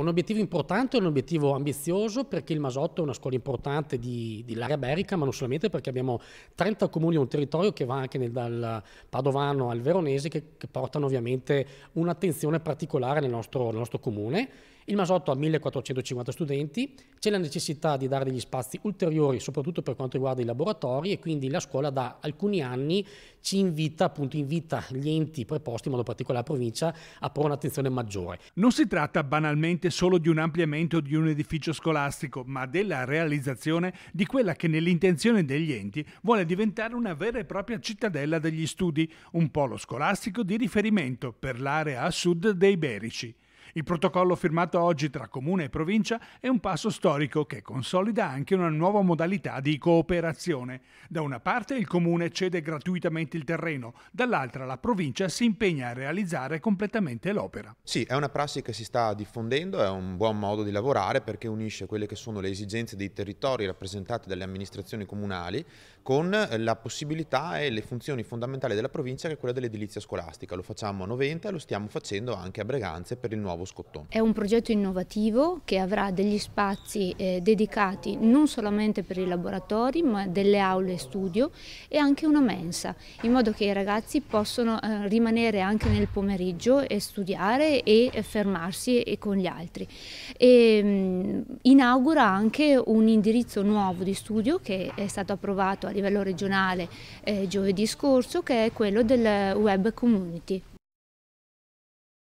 Un obiettivo importante, un obiettivo ambizioso perché il Masotto è una scuola importante di, dell'area berica, ma non solamente perché abbiamo 30 comuni e un territorio che va anche nel, dal padovano al veronese che, che portano ovviamente un'attenzione particolare nel nostro, nel nostro comune il Masotto ha 1450 studenti, c'è la necessità di dare degli spazi ulteriori soprattutto per quanto riguarda i laboratori e quindi la scuola da alcuni anni ci invita, appunto invita gli enti preposti, in modo particolare la provincia, a porre un'attenzione maggiore. Non si tratta banalmente solo di un ampliamento di un edificio scolastico, ma della realizzazione di quella che nell'intenzione degli enti vuole diventare una vera e propria cittadella degli studi, un polo scolastico di riferimento per l'area a sud dei Berici. Il protocollo firmato oggi tra Comune e Provincia è un passo storico che consolida anche una nuova modalità di cooperazione. Da una parte il Comune cede gratuitamente il terreno, dall'altra la Provincia si impegna a realizzare completamente l'opera. Sì, è una prassi che si sta diffondendo, è un buon modo di lavorare perché unisce quelle che sono le esigenze dei territori rappresentati dalle amministrazioni comunali con la possibilità e le funzioni fondamentali della Provincia che è quella dell'edilizia scolastica. Lo facciamo a Noventa e lo stiamo facendo anche a Breganze per il nuovo Gustavo Scottò. È un progetto innovativo che avrà degli spazi eh, dedicati non solamente per i laboratori ma delle aule studio e anche una mensa in modo che i ragazzi possano eh, rimanere anche nel pomeriggio e studiare e fermarsi e con gli altri. E, mh, mm, inaugura anche un indirizzo nuovo di studio che è stato approvato a livello regionale eh, giovedì scorso che è quello del web community.